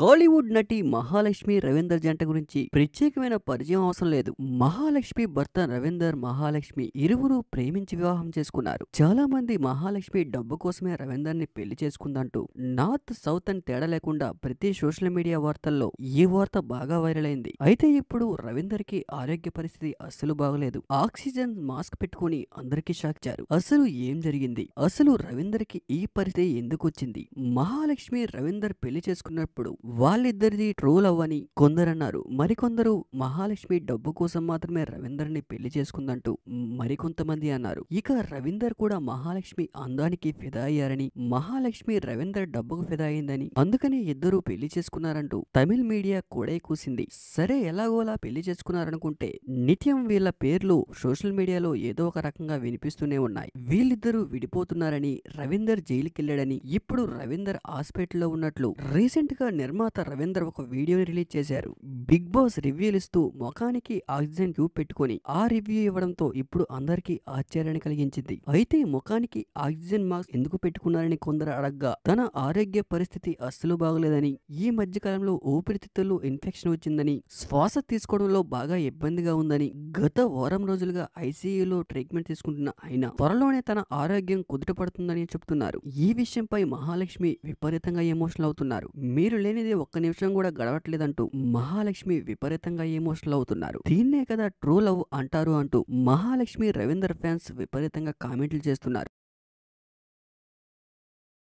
కాలీవుడ్ నటి మహాలక్ష్మి రవీందర్ జంట గురించి ప్రత్యేకమైన పరిచయం అవసరం లేదు మహాలక్ష్మి భర్త రవీందర్ మహాలక్ష్మి ఇరువురు ప్రేమించి వివాహం చేసుకున్నారు చాలా మంది మహాలక్ష్మి డబ్బు కోసమే రవీందర్ ని పెళ్లి చేసుకుందంటూ నార్త్ సౌత్ అని తేడా లేకుండా ప్రతి సోషల్ మీడియా వార్తల్లో ఈ వార్త బాగా వైరల్ అయింది అయితే ఇప్పుడు రవీందర్ కి ఆరోగ్య పరిస్థితి అస్సలు బాగలేదు ఆక్సిజన్ మాస్క్ పెట్టుకుని అందరికీ షాక్ అసలు ఏం జరిగింది అసలు రవీందర్ కి ఈ పరిస్థితి ఎందుకు వచ్చింది మహాలక్ష్మి రవీందర్ పెళ్లి చేసుకున్నప్పుడు వాళ్ళిద్దరిది ట్రోల్ అవ్వని కొందరన్నారు మరికొందరు మహాలక్ష్మి డబ్బు కోసం మాత్రమే రవీందర్ని పెళ్లి చేసుకుందంటూ మరికొంతమంది అన్నారు ఇక రవీందర్ కూడా మహాలక్ష్మి అందానికి ఫిదా అయ్యారని మహాలక్ష్మి రవీందర్ డబ్బుకు ఫిదా అయిందని అందుకనే ఇద్దరూ పెళ్లి చేసుకున్నారంటూ తమిళ మీడియా కూడా కూసింది సరే ఎలాగోలా పెళ్లి చేసుకున్నారనుకుంటే నిత్యం వీళ్ళ పేర్లు సోషల్ మీడియాలో ఏదో ఒక రకంగా వినిపిస్తూనే ఉన్నాయి వీళ్ళిద్దరూ విడిపోతున్నారని రవీందర్ జైలుకెళ్లాడని ఇప్పుడు రవీందర్ హాస్పిటల్లో ఉన్నట్లు రీసెంట్ గా నిర్మ నిర్మాత రవీంద్ర ఒక వీడియోని రిలీజ్ చేశారు బిగ్ బాస్ రివ్యూలు ఇస్తూ ముఖానికి ఆక్సిజన్ ట్యూబ్ పెట్టుకుని ఆ రివ్యూ ఇవ్వడంతో ఇప్పుడు అందరికీ ఆశ్చర్యాన్ని కలిగించింది అయితే ముఖానికి ఆక్సిజన్ మాస్క్ ఎందుకు పెట్టుకున్నారని కొందరు అడగ్గా తన ఆరోగ్య పరిస్థితి అస్సలు బాగలేదని ఈ మధ్యకాలంలో ఊపిరితిత్తుల్లో ఇన్ఫెక్షన్ వచ్చిందని శ్వాస తీసుకోవడంలో బాగా ఇబ్బందిగా ఉందని గత వారం రోజులుగా ఐసీయూలో ట్రీట్మెంట్ తీసుకుంటున్న ఆయన త్వరలోనే తన ఆరోగ్యం కుదుటపడుతుందని చెప్తున్నారు ఈ విషయంపై మహాలక్ష్మి విపరీతంగా ఎమోషనల్ అవుతున్నారు మీరు లేని అనేది ఒక్క నిమిషం కూడా గడవట్లేదంటూ మహాలక్ష్మి విపరీతంగా ఎమోషనల్ అవుతున్నారు దీన్నే కదా ట్రూ లవ్ అంటారు అంటూ మహాలక్ష్మి రవీందర్ ఫ్యాన్స్ విపరీతంగా కామెంట్లు చేస్తున్నారు